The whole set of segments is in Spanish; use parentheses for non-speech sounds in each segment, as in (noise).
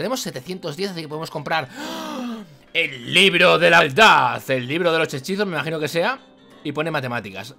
Tenemos 710, así que podemos comprar... ¡El libro de la verdad! El libro de los hechizos, me imagino que sea y pone matemáticas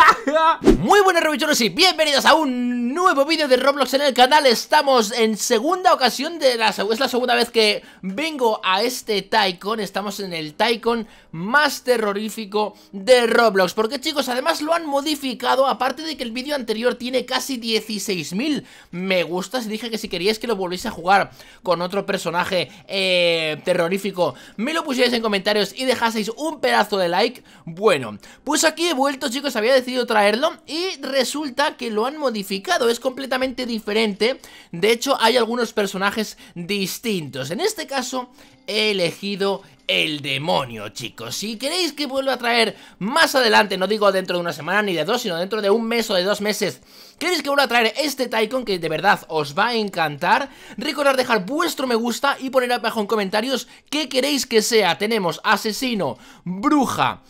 (laughs) Muy buenas Robichoros y bienvenidos a un nuevo vídeo de Roblox en el canal Estamos en segunda ocasión de la... es la segunda vez que vengo a este Tycoon Estamos en el Tycoon más terrorífico de Roblox Porque chicos, además lo han modificado Aparte de que el vídeo anterior tiene casi 16.000 me gustas Dije que si queríais que lo volviese a jugar con otro personaje eh, terrorífico Me lo pusierais en comentarios y dejaseis un pedazo de like Bueno, pues aquí he vuelto chicos, había decidido traerlo y resulta que lo han modificado, es completamente diferente, de hecho hay algunos personajes distintos. En este caso he elegido el demonio, chicos. Si queréis que vuelva a traer más adelante, no digo dentro de una semana ni de dos, sino dentro de un mes o de dos meses, queréis que vuelva a traer este Tycoon que de verdad os va a encantar, recordad dejar vuestro me gusta y poner abajo en comentarios qué queréis que sea. Tenemos asesino, bruja...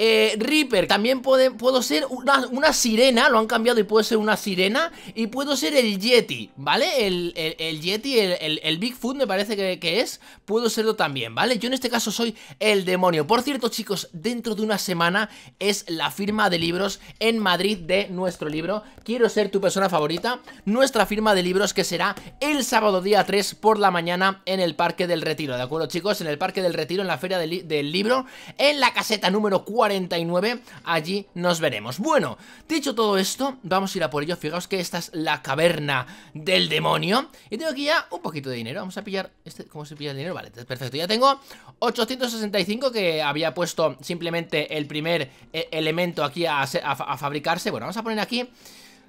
Eh, Reaper, también puede, puedo ser una, sirena, lo han cambiado y puedo ser una sirena Y puedo ser el Yeti, ¿vale? El, Yeti, el, el, Bigfoot me parece que, es Puedo serlo también, ¿vale? Yo en este caso soy el demonio Por cierto, chicos, dentro de una semana es la firma de libros en Madrid de nuestro libro Quiero ser tu persona favorita Nuestra firma de libros que será el sábado día 3 por la mañana en el Parque del Retiro ¿De acuerdo, chicos? En el Parque del Retiro, en la Feria del, del Libro En la caseta número 4 49, allí nos veremos. Bueno, dicho todo esto, vamos a ir a por ello, fijaos que esta es la caverna del demonio y tengo aquí ya un poquito de dinero, vamos a pillar, este, ¿cómo se pilla el dinero? Vale, perfecto, ya tengo 865 que había puesto simplemente el primer eh, elemento aquí a, fabricarse, bueno, vamos a poner aquí...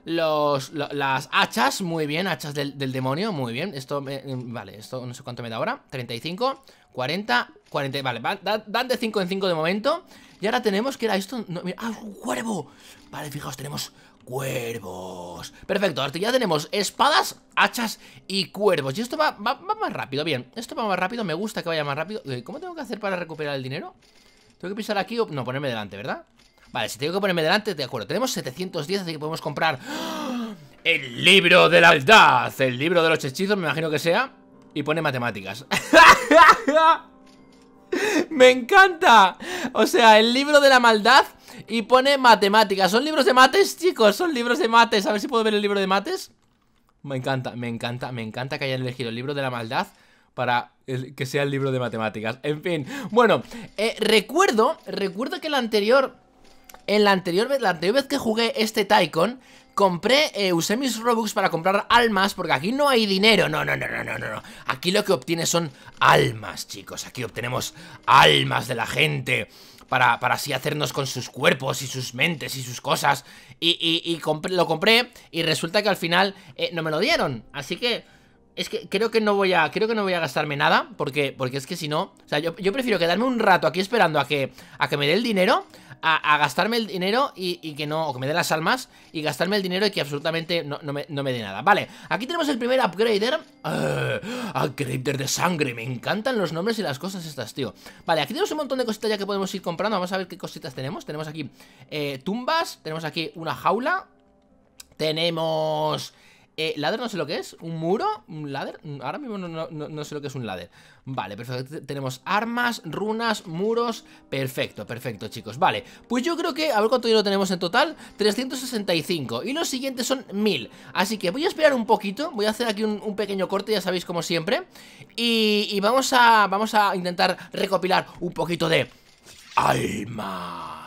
Los, las hachas, muy bien, hachas del, demonio, muy bien Esto, mm, vale, esto no sé cuánto me da ahora 35, 40, 40, vale, dan de 5 en 5 de momento y ahora tenemos que era esto. No, ¡Ah, un cuervo! Vale, fijaos, tenemos cuervos. Perfecto, ahora ya tenemos espadas, hachas y cuervos. Y esto va, va, más rápido. Bien, esto va más rápido. Me gusta que vaya más rápido. Eh, ¿Cómo tengo que hacer para recuperar el dinero? ¿Tengo que pisar aquí o.? No, ponerme delante, ¿verdad? Vale, si tengo que ponerme delante, de acuerdo. Tenemos 710, así que podemos comprar. ¡Ah! El libro de la aldad! El libro de los hechizos, me imagino que sea. Y pone matemáticas. (laughs) (laughs) Me encanta O sea, el libro de la maldad Y pone matemáticas ¿Son libros de mates, chicos? Son libros de mates A ver si puedo ver el libro de mates Me encanta, me encanta, me encanta que hayan elegido el libro de la maldad para que sea el libro de matemáticas En fin, bueno eh, Recuerdo, recuerdo que la anterior en la anterior vez, la anterior vez que jugué este Tycoon Compré eh, usé mis Robux para comprar almas Porque aquí no hay dinero, no, no, no, no, no, no Aquí lo que obtienes son almas, chicos Aquí obtenemos almas de la gente para, para, así hacernos con sus cuerpos y sus mentes y sus cosas. Y, y, compré, lo compré y resulta que al final eh, no me lo dieron. Así que es que creo que no voy a creo que no voy a gastarme nada porque porque es que si no, o sea, yo, yo prefiero quedarme un rato aquí esperando a que a que me dé el dinero a, gastarme el dinero y, que no, o que me dé las almas y gastarme el dinero y que absolutamente no, me, dé nada. Vale, aquí tenemos el primer upgrader. Ah, upgrader de sangre, me encantan los nombres y las cosas estas, tío. Vale, aquí tenemos un montón de cositas ya que podemos ir comprando. Vamos a ver qué cositas tenemos. Tenemos aquí eh, tumbas, tenemos aquí una jaula, tenemos... Eh, ladder no sé lo que es. ¿Un muro? ¿Un ladder? Ahora mismo no, sé lo que es un ladder. Vale, perfecto. Tenemos armas, runas, muros. Perfecto, perfecto, chicos. Vale, pues yo creo que... A ver cuánto dinero tenemos en total. 365. Y los siguientes son 1000. Así que voy a esperar un poquito. Voy a hacer aquí un, pequeño corte, ya sabéis, como siempre. Y, vamos, a, vamos a intentar recopilar un poquito de... Alma.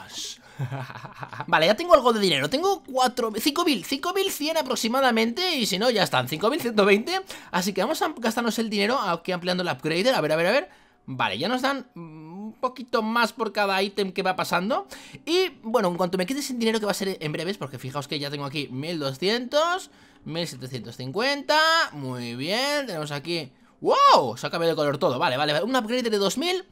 (laughs) vale, ya tengo algo de dinero. Tengo 5.000, 5.100 aproximadamente. Y si no, ya están, 5.120. Así que vamos a gastarnos el dinero aquí ampliando el upgrader. A ver, a ver, a ver. Vale, ya nos dan un poquito más por cada ítem que va pasando Y bueno, en cuanto me quede sin dinero que va a ser en breves Porque fijaos que ya tengo aquí 1200, 1750 Muy bien, tenemos aquí... ¡Wow! Se ha cambiado de color todo, vale, vale, Un upgrade de 2000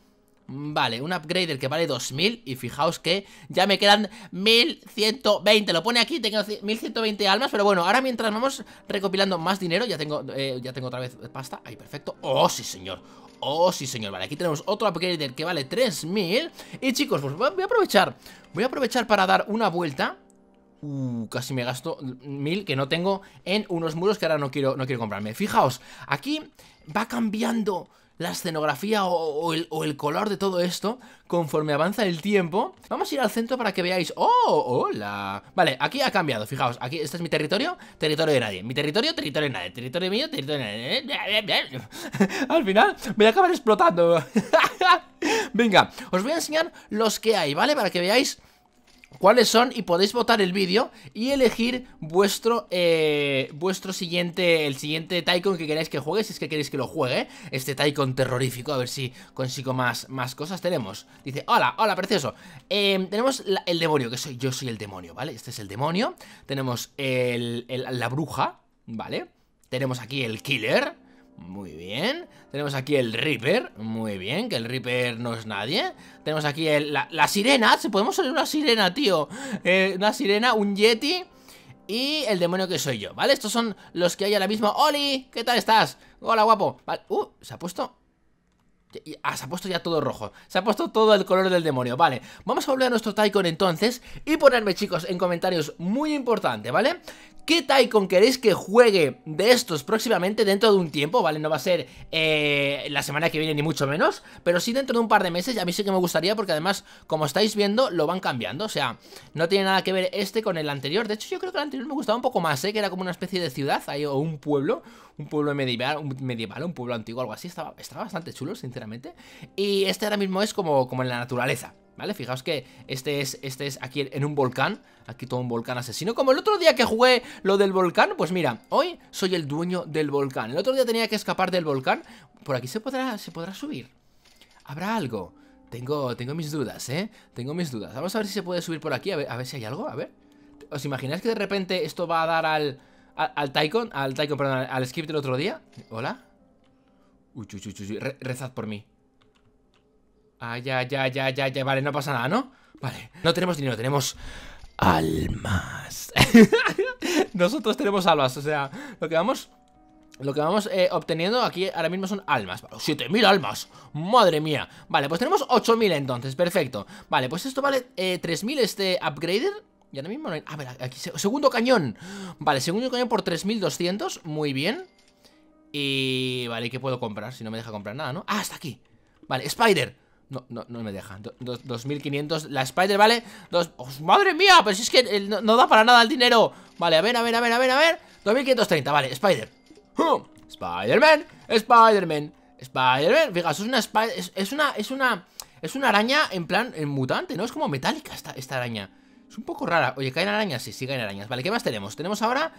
Mm, vale, un upgrader que vale 2000 y fijaos que ya me quedan 1120. Lo pone aquí, tengo 1120 almas, pero bueno, ahora mientras vamos recopilando más dinero, ya tengo, eh, ya tengo otra vez pasta. Ahí, perfecto. Oh, sí, señor. Oh, sí, señor. Vale, aquí tenemos otro upgrader que vale 3000. Y chicos, pues voy a aprovechar, voy a aprovechar para dar una vuelta. Uh, casi me gasto mil que no tengo en unos muros que ahora no quiero, no quiero comprarme. Fijaos, aquí va cambiando la escenografía o, el, color de todo esto conforme avanza el tiempo. Vamos a ir al centro para que veáis... ¡Oh, hola! Vale, aquí ha cambiado, fijaos. Aquí, este es mi territorio, territorio de nadie. Mi territorio, territorio de nadie. Territorio mío, territorio de nadie. (laughs) al final voy a acabar explotando. (laughs) Venga, os voy a enseñar los que hay, ¿vale? Para que veáis cuáles son y podéis votar el vídeo y elegir vuestro eh, vuestro siguiente el siguiente Tycoon que queráis que juegue si es que queréis que lo juegue este Tycoon terrorífico a ver si consigo más más cosas tenemos dice hola hola precioso em, tenemos el demonio que soy yo soy el demonio vale este es el demonio tenemos el, la bruja vale tenemos aquí el killer muy bien. Tenemos aquí el Reaper. Muy bien, que el Reaper no es nadie. Tenemos aquí la, sirena. ¿Se podemos salir una sirena, tío? Eh, una sirena, un yeti y el demonio que soy yo, ¿vale? Estos son los que hay ahora mismo. ¡Oli! ¿Qué tal estás? Hola, guapo. Uh, se ha puesto... Ah, se ha puesto ya todo rojo Se ha puesto todo el color del demonio, vale Vamos a volver a nuestro Tycoon entonces Y ponerme, chicos, en comentarios muy importante, ¿vale? ¿Qué Tycoon queréis que juegue de estos próximamente dentro de un tiempo? ¿Vale? No va a ser eh, la semana que viene ni mucho menos, pero sí dentro de un par de meses. y A mí sí que me gustaría porque además, como estáis viendo, lo van cambiando. O sea, no tiene nada que ver este con el anterior. De hecho, yo creo que el anterior me gustaba un poco más, ¿eh? Que era como una especie de ciudad ahí, o un pueblo, un pueblo medieval, un, medieval, un pueblo antiguo, algo así. Estaba, bastante chulo, sinceramente. Y este ahora mismo es como, como en la naturaleza. ¿Vale? Fijaos que este es, este es aquí en un volcán Aquí todo un volcán asesino Como el otro día que jugué lo del volcán Pues mira, hoy soy el dueño del volcán El otro día tenía que escapar del volcán Por aquí se podrá, se podrá subir Habrá algo tengo, tengo mis dudas, ¿eh? Tengo mis dudas Vamos a ver si se puede subir por aquí A ver, si hay algo, a ver ¿Os imagináis que de repente esto va a dar al... Al, al Tycoon, al perdón, al, skip del otro día Hola rezad por mí Ah, ya, ya, ya, ya, ya. Vale, no pasa nada, ¿no? Vale. No tenemos dinero, tenemos almas. (laughs) Nosotros tenemos almas, o sea, lo que vamos... Lo que vamos eh, obteniendo aquí ahora mismo son almas 7.000 almas, madre mía Vale, pues tenemos 8.000 entonces, perfecto Vale, pues esto vale 3.000 eh, este upgrader Y ahora mismo no hay... A ah, ver, aquí, segundo cañón Vale, segundo cañón por 3.200, muy bien Y... vale, ¿qué puedo comprar? Si no me deja comprar nada, ¿no? Ah, está aquí Vale, Spider no, no, no me deja. 2500. La Spider vale. Dos, pues, ¡Madre mía! Pero si es que eh, no, da para nada el dinero. Vale, a ver, a ver, a ver, a ver, a ver. 2530, vale, Spider. spider Spider-Man, Spider-Man, Spider-Man. venga es una, es, una, es una. Es una araña en plan en mutante, ¿no? Es como metálica esta, esta araña. Es un poco rara. Oye, ¿caen arañas? Sí, sí caen arañas. Vale, ¿qué más tenemos? Tenemos ahora...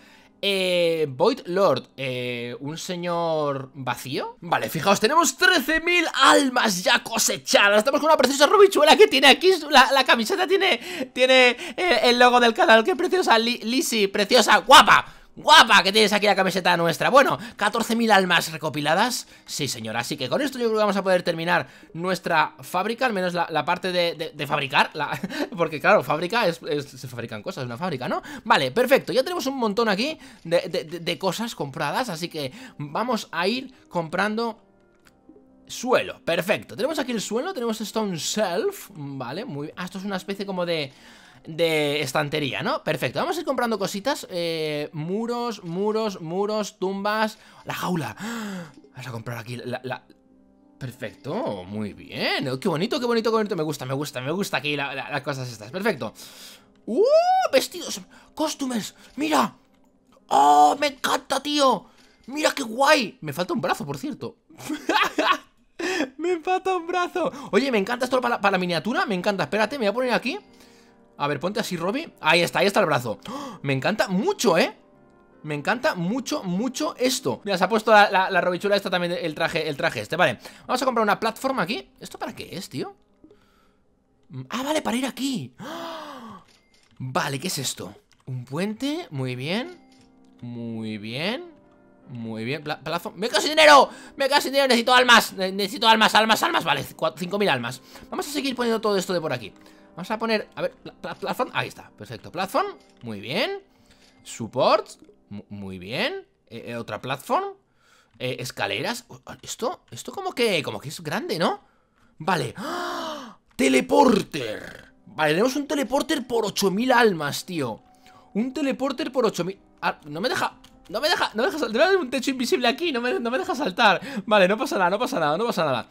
Eh, Void Lord, eh, un señor vacío Vale, fijaos, tenemos 13.000 almas ya cosechadas Estamos con una preciosa rubichuela que tiene aquí La, camiseta tiene, tiene eh, el, logo del canal Qué preciosa, Lisi, preciosa, guapa guapa que tienes aquí la camiseta nuestra. Bueno, 14.000 almas recopiladas. Sí, señora, así que con esto yo creo que vamos a poder terminar nuestra fábrica, al menos la, parte de, fabricar. (laughs) porque claro, fábrica es, se fabrican cosas, una fábrica, ¿no? Vale, perfecto, ya tenemos un montón aquí de, cosas compradas, así que vamos a ir comprando suelo, perfecto Tenemos aquí el suelo, tenemos Stone Shelf, vale, muy... Ah, esto es una especie como de de estantería, ¿no? Perfecto, vamos a ir comprando cositas eh, Muros, muros, muros, tumbas La jaula (gasps) Vamos a comprar aquí la, Perfecto, muy bien oh, Qué bonito, qué bonito, qué bonito Me gusta, me gusta, me gusta aquí las cosas estas Perfecto ¡Uh! Vestidos, costumes, mira ¡Oh, me encanta, tío! ¡Mira qué guay! Me falta un brazo, por cierto (laughs) Me falta un brazo Oye, me encanta esto para, para la miniatura Me encanta, espérate, me voy a poner aquí a ver, ponte así, Robby. Ahí está, ahí está el brazo. ¡Oh! Me encanta mucho, ¿eh? Me encanta mucho, mucho esto Mira, se ha puesto la, la, robichula esta también El traje, el traje este, vale Vamos a comprar una plataforma aquí ¿Esto para qué es, tío? Mm, ah, vale, para ir aquí ¡Oh! Vale, ¿qué es esto? Un puente, muy bien Muy bien Muy bien, plazo. ¡Me quedo sin dinero! ¡Me quedo sin dinero! Necesito almas Necesito almas, almas, almas Vale, 5.000 almas Vamos a seguir poniendo todo esto de por aquí Vamos a poner, a ver, platform Ahí está, perfecto, platform, muy bien Support, muy bien eh, eh, Otra platform eh, Escaleras, ah, esto, esto como que, como que es grande, ¿no? Vale, ¡ah! teleporter Vale, tenemos un teleporter por 8000 almas, tío Un teleporter por 8000 ah, No me deja, no me deja, no me deja saltar. un techo invisible aquí, no me, no me, deja saltar. Vale, no pasa nada, no pasa nada, no pasa nada.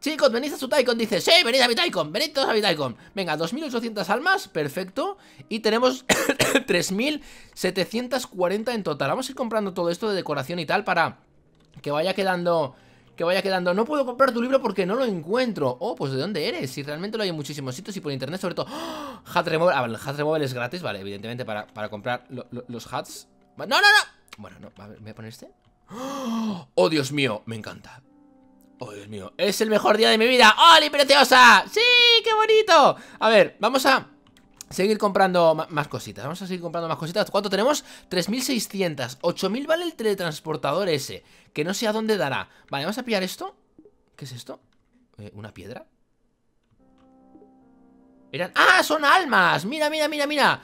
Chicos, venid a su taikon, dice Sí, venid a mi taikon venid todos a mi taikon, Venga, 2.800 almas, perfecto Y tenemos 3.740 (coughs) en total Vamos a ir comprando todo esto de decoración y tal Para que vaya quedando que vaya quedando No puedo comprar tu libro porque no lo encuentro Oh, pues ¿de dónde eres? Si realmente lo hay en muchísimos sitios y por internet sobre todo (gasps) Hat Removal, ah, el Hat remover es gratis, vale, evidentemente para, comprar los hats ¡No, no, no! Bueno, no, a voy a poner este (gasps) ¡Oh, Dios mío! Me encanta Oh, Dios mío, es el mejor día de mi vida ¡Oli, preciosa! ¡Sí, qué bonito! A ver, vamos a seguir comprando más cositas Vamos a seguir comprando más cositas ¿Cuánto tenemos? 3.600 8.000 vale el teletransportador ese Que no sé a dónde dará Vale, vamos a pillar esto ¿Qué es esto? Eh, ¿Una piedra? Eran... ¡Ah! ¡Son almas! ¡Mira, mira, mira, mira!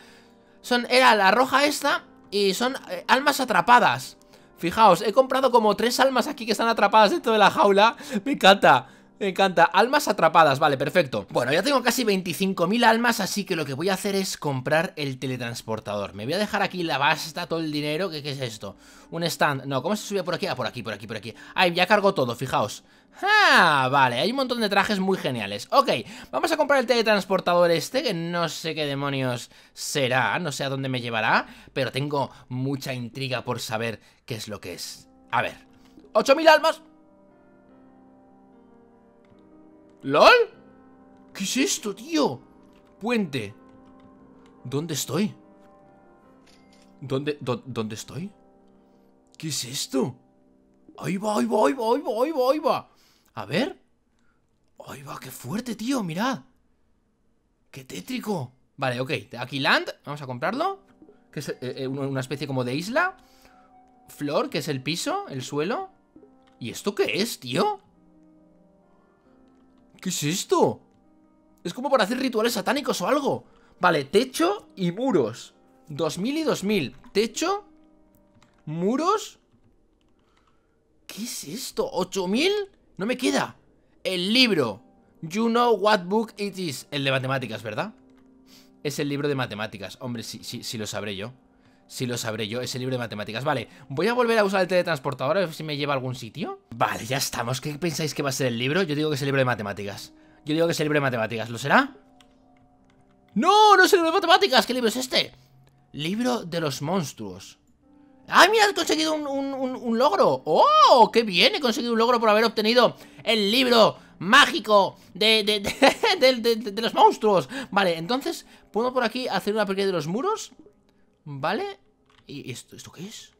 Son... Era la roja esta Y son eh, almas atrapadas Fijaos, he comprado como tres almas aquí que están atrapadas dentro de la jaula. Me encanta. Me encanta. Almas atrapadas, vale, perfecto. Bueno, ya tengo casi 25.000 almas, así que lo que voy a hacer es comprar el teletransportador. Me voy a dejar aquí la basta, todo el dinero. ¿Qué, es esto? Un stand. No, ¿cómo se subía por aquí? Ah, por aquí, por aquí, por aquí. Ay, ya cargo todo, fijaos. Ah, vale, hay un montón de trajes muy geniales Ok, vamos a comprar el teletransportador este Que no sé qué demonios será No sé a dónde me llevará Pero tengo mucha intriga por saber qué es lo que es A ver, 8.000 almas ¿Lol? ¿Qué es esto, tío? Puente ¿Dónde estoy? ¿Dónde, estoy? ¿Qué es esto? Ahí va, ahí va, ahí va, ahí va, va, A ver Ahí va, qué fuerte, tío, mirad Qué tétrico Vale, ok, aquí land, vamos a comprarlo Que es eh, eh, una especie como de isla Flor, que es el piso, el suelo ¿Y esto qué es, tío? ¿Qué es esto? Es como para hacer rituales satánicos o algo Vale, techo y muros 2000 y 2000 Techo Muros ¿Qué es esto? ¿8000? No me queda El libro You know what book it is El de matemáticas, ¿verdad? Es el libro de matemáticas Hombre, sí, sí, sí lo sabré yo si lo sabré yo, ese libro de matemáticas. Vale, voy a volver a usar el teletransportador a ver si me lleva a algún sitio. Vale, ya estamos. ¿Qué pensáis que va a ser el libro? Yo digo que es el libro de matemáticas. Yo digo que es el libro de matemáticas. ¿Lo será? ¡No! ¡No es el libro de matemáticas! ¿Qué libro es este? Libro de los monstruos. ¡Ah, mira! He conseguido un, logro. ¡Oh! ¡Qué bien! He conseguido un logro por haber obtenido el libro mágico de, (laughs) los monstruos. Vale, entonces, ¿puedo por aquí hacer una pequeña de los muros? ¿Vale? ¿Y esto, esto qué es?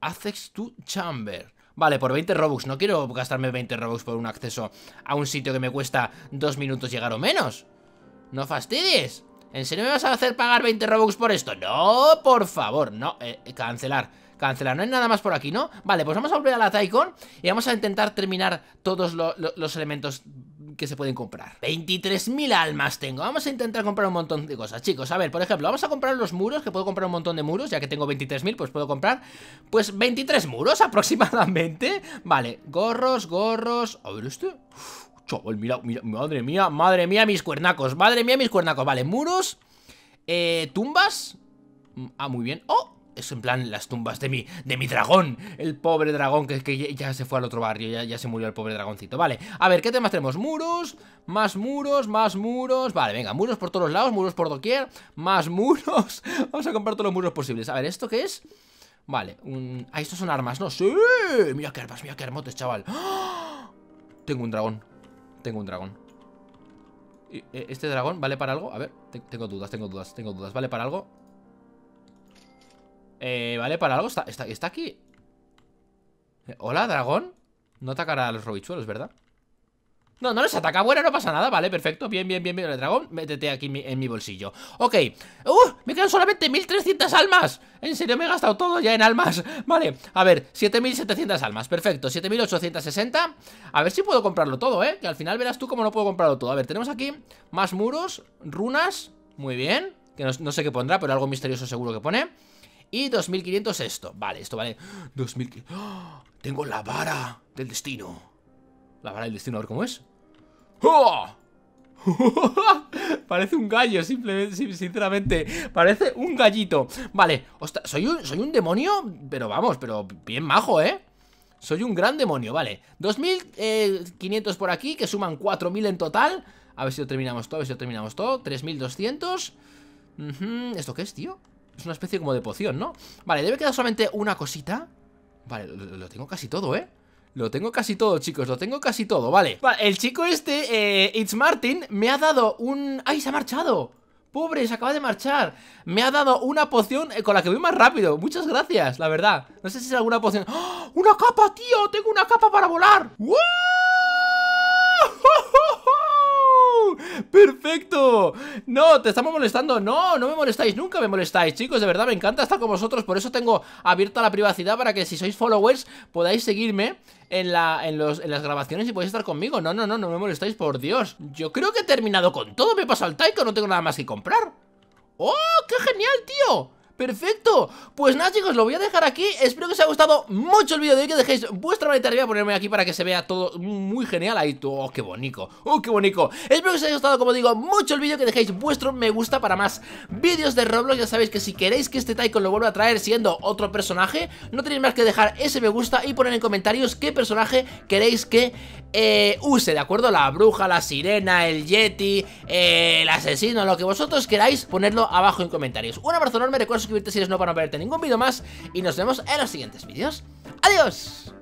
Access to Chamber. Vale, por 20 Robux. No quiero gastarme 20 Robux por un acceso a un sitio que me cuesta dos minutos llegar o menos. No fastidies. ¿En serio me vas a hacer pagar 20 Robux por esto? No, por favor. No, eh, eh, cancelar. Cancelar. No hay nada más por aquí, ¿no? Vale, pues vamos a volver a la Taikon y vamos a intentar terminar todos los elementos que se pueden comprar. 23.000 almas tengo. Vamos a intentar comprar un montón de cosas, chicos. A ver, por ejemplo, vamos a comprar los muros, que puedo comprar un montón de muros, ya que tengo 23.000, pues puedo comprar pues 23 muros (laughs) aproximadamente. Vale, gorros, gorros. A ver este. chaval, mira, mira, madre mía, madre mía mis cuernacos, madre mía mis cuernacos. Vale, muros, eh, tumbas. Mm, ah, muy bien. ¡Oh! es en plan las tumbas de mi, de mi dragón. El pobre dragón que, ya se fue al otro barrio, ya, se murió el pobre dragoncito. Vale, a ver, ¿qué temas tenemos? Muros, más muros, más muros. Vale, venga, muros por todos lados, muros por doquier, más (laughs) muros. Vamos a comprar todos los muros posibles. A ver, ¿esto qué es? Vale, un... ah, estos son armas, ¿no? ¡Sí! Mira qué armas, mira qué armotes, chaval. ¡Ah! Tengo un dragón, tengo un dragón. Eh, ¿Este dragón vale para algo? A ver, tengo dudas, tengo dudas, tengo dudas. ¿Vale para algo? Eh, vale, para algo está, está, aquí. Eh, hola, dragón. No atacará a los robichuelos, ¿verdad? No, no les ataca, bueno, no pasa nada, vale, perfecto Bien, bien, bien, bien, el dragón, métete aquí en mi, bolsillo Ok, ¡uh! Me quedan solamente 1300 almas En serio, me he gastado todo ya en almas (laughs) Vale, a ver, 7700 almas, perfecto 7860, a ver si puedo comprarlo todo, eh Que al final verás tú cómo no puedo comprarlo todo A ver, tenemos aquí más muros, runas Muy bien, que no sé qué pondrá, pero algo misterioso seguro que pone y 2500 esto. Vale, esto vale... 2500... ¡Ah! Tengo la vara del destino. La vara del destino, a ver cómo es. ¡Ah! (laughs) parece un gallo, simplemente, sinceramente Parece un gallito Vale, soy un, soy un demonio Pero vamos, pero bien majo, ¿eh? Soy un gran demonio, vale 2500 eh, por aquí, que suman 4000 en total A ver si lo terminamos todo, a ver si lo terminamos todo 3200 ¿Esto qué es, tío? Es una especie como de poción, ¿no? Vale, debe quedar solamente una cosita Vale, lo tengo casi todo, ¿eh? Lo tengo casi todo, chicos, lo tengo casi todo, vale, vale El chico este, eh, It's Martin, me ha dado un... ¡Ay, se ha marchado! ¡Pobre, se acaba de marchar! Me ha dado una poción eh, con la que voy más rápido Muchas gracias, la verdad No sé si es alguna poción... ¡Ah! ¡Una capa, tío! ¡Tengo una capa para volar! ¡Wow! ¡Perfecto! No, te estamos molestando No, no me molestáis, nunca me molestáis Chicos, de verdad, me encanta estar con vosotros Por eso tengo abierta la privacidad para que si sois followers Podáis seguirme en, la, en, las grabaciones y podéis estar conmigo No, no, no, no me molestáis, por Dios Yo creo que he terminado con todo, me he pasado el Taiko No tengo nada más que comprar ¡Oh, qué genial, tío! Perfecto, pues nada chicos, lo voy a dejar aquí Espero que os haya gustado mucho el vídeo de hoy Que dejéis vuestra Voy a ponerme aquí para que se vea todo muy genial Ahí, oh, qué bonito, oh, qué bonito Espero que os haya gustado, como digo, mucho el vídeo Que dejéis vuestro me gusta para más vídeos de Roblox Ya sabéis que si queréis que este Tycoon lo vuelva a traer siendo otro personaje No tenéis más que dejar ese me gusta y poner en comentarios qué personaje queréis que eh, use, ¿de acuerdo? La bruja, la sirena, el yeti, eh, el asesino, lo que vosotros queráis Ponerlo abajo en comentarios Un abrazo enorme, recuerdo suscribirte si eres nuevo para no perderte ningún vídeo más y nos vemos en los siguientes vídeos. ¡Adiós!